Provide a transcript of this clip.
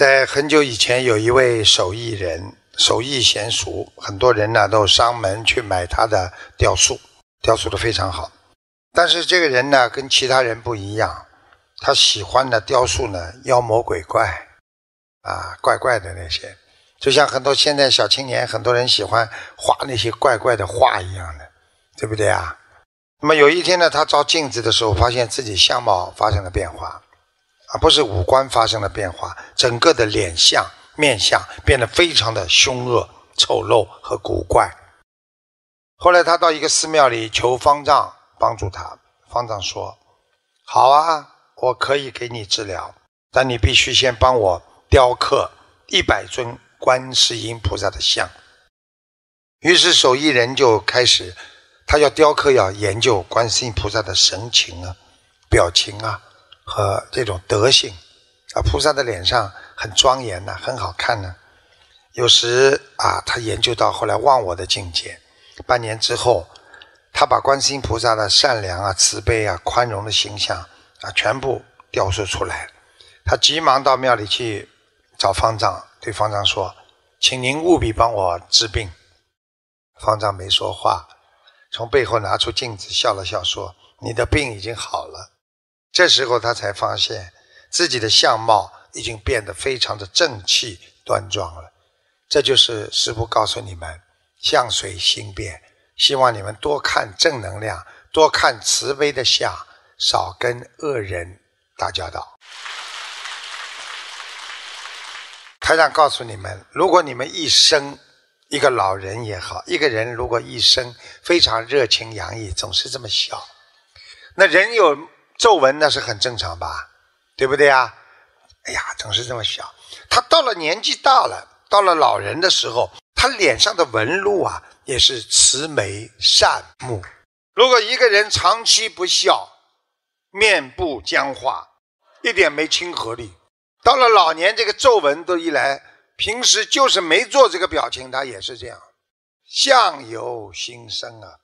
在很久以前，有一位手艺人，手艺娴熟，很多人呢都上门去买他的雕塑，雕塑的非常好。但是这个人呢，跟其他人不一样，他喜欢的雕塑呢，妖魔鬼怪，啊，怪怪的那些，就像很多现在小青年很多人喜欢画那些怪怪的画一样的，对不对啊？那么有一天呢，他照镜子的时候，发现自己相貌发生了变化。而不是五官发生了变化，整个的脸相面相变得非常的凶恶、丑陋和古怪。后来他到一个寺庙里求方丈帮助他，方丈说：“好啊，我可以给你治疗，但你必须先帮我雕刻一百尊观世音菩萨的像。”于是手艺人就开始，他要雕刻，要研究观世音菩萨的神情啊、表情啊。和这种德性啊，菩萨的脸上很庄严呢，很好看呢。有时啊，他研究到后来忘我的境界，半年之后，他把观世音菩萨的善良啊、慈悲啊、宽容的形象啊，全部雕塑出来。他急忙到庙里去找方丈，对方丈说：“请您务必帮我治病。”方丈没说话，从背后拿出镜子，笑了笑说：“你的病已经好了。”这时候他才发现，自己的相貌已经变得非常的正气端庄了。这就是师父告诉你们，相随心变。希望你们多看正能量，多看慈悲的相，少跟恶人打交道。台上告诉你们，如果你们一生一个老人也好，一个人如果一生非常热情洋溢，总是这么笑，那人有。皱纹那是很正常吧，对不对呀？哎呀，总是这么想。他到了年纪大了，到了老人的时候，他脸上的纹路啊，也是慈眉善目。如果一个人长期不笑，面部僵化，一点没亲和力，到了老年这个皱纹都一来，平时就是没做这个表情，他也是这样，相由心生啊。